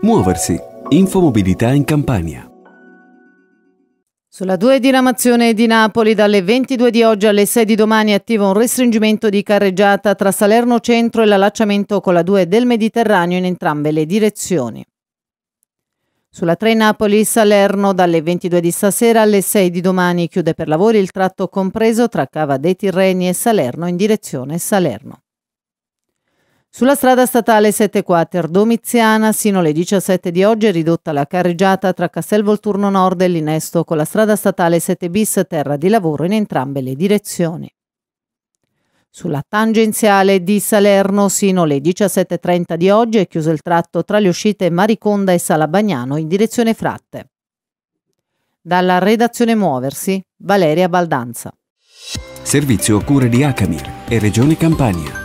Muoversi. Infomobilità in Campania. Sulla 2 Ramazione di Napoli dalle 22 di oggi alle 6 di domani attiva un restringimento di carreggiata tra Salerno Centro e l'allacciamento con la 2 del Mediterraneo in entrambe le direzioni. Sulla 3 Napoli-Salerno dalle 22 di stasera alle 6 di domani chiude per lavori il tratto compreso tra Cava dei Tirreni e Salerno in direzione Salerno. Sulla strada statale 74 Domiziana, sino alle 17 di oggi è ridotta la carreggiata tra Castel Volturno Nord e l'Inesto con la strada statale 7 bis terra di lavoro in entrambe le direzioni. Sulla tangenziale di Salerno sino alle 17.30 di oggi è chiuso il tratto tra le uscite Mariconda e Salabagnano in direzione Fratte. Dalla redazione Muoversi, Valeria Baldanza. Servizio a cure di Acamir e Regione Campania.